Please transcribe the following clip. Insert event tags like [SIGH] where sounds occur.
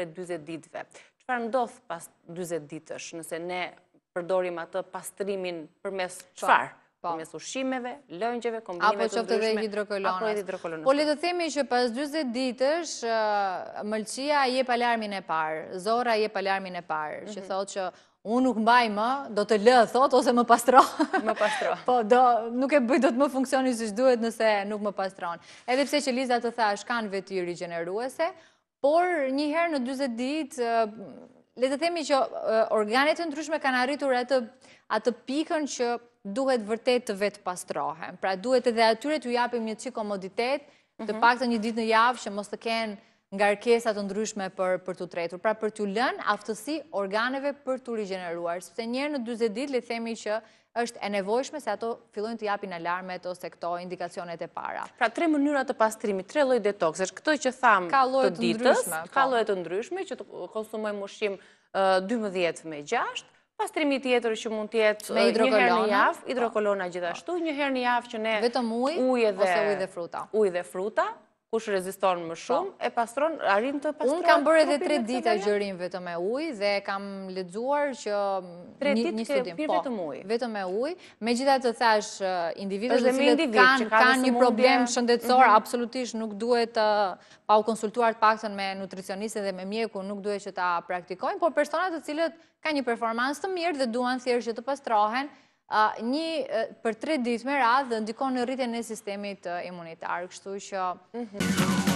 kryet 20 ditve. Qëpar në pas 20 ditësh, nëse ne përdorim atë pastrimin për mes Përmes po. Për mes ushimeve, lëngjeve, kombinimeve të ndryshme. apo e dhe hidrokolonës. Po le të themi që pas 20 ditësh, mëlqia je palarmin e parë, zora je palarmin e parë, që mhm. thot që unë nuk mbaj më, do të lë, thot, ose më pastro. [LAUGHS] Më pastro. Po, do, nuk e bëjt do të më funksionisht duhet nëse nuk më pastron. Edhe pse që Liza të thash, kanë vetyri gjeneruese, Por, njëherë në 20 ditë, le të themi që organet të ndryshme kanë arritur atë pikën që duhet vërtet të vetë pastrohen. Pra, duhet edhe atyre të japim një që komoditet, të mhm. pak të një ditë në javë që mos të kenë nga rkesat të ndryshme për, për të tretur, pra për të lën aftësi organeve për të rigeneruar, sëpse njerë në 20 dit le themi që është e nevojshme se ato fillojnë të japin alarmet ose këto indikacionet e para. Pra tre mënyra të pastrimit, tre lloj detoksesh, këto që tham të ditës, po. ka lloje të ndryshme që të konsumojmë ushqim 12 me 6, Pastrimi tjetër që mund të jetë me hidrokolona, një jaf, hidrokolona gjithashtu, po. një herë në javë që ne ujë ose ujë dhe fruta. Ujë dhe fruta, kush reziston më po. shumë, e pastron, arim të pastron. Unë kam bërë edhe tre dit e gjërim vetë me uj, dhe kam ledzuar që një studim. Tre dit e pyrë po, vetë me uj. Vetë me uj, me gjitha të thash, individet të cilët kanë një problem shëndetësor, mhm. absolutisht nuk duhet pa pau konsultuar të pakëtën me nutricionistë dhe me mjeku, nuk duhet që ta praktikojnë, por personat të cilët ka një performans të mirë dhe duan që të pastrohen, një për tre ditë me radhë dhe ndikon në rritën e sistemi të imunitarë, kështu që... Mhm.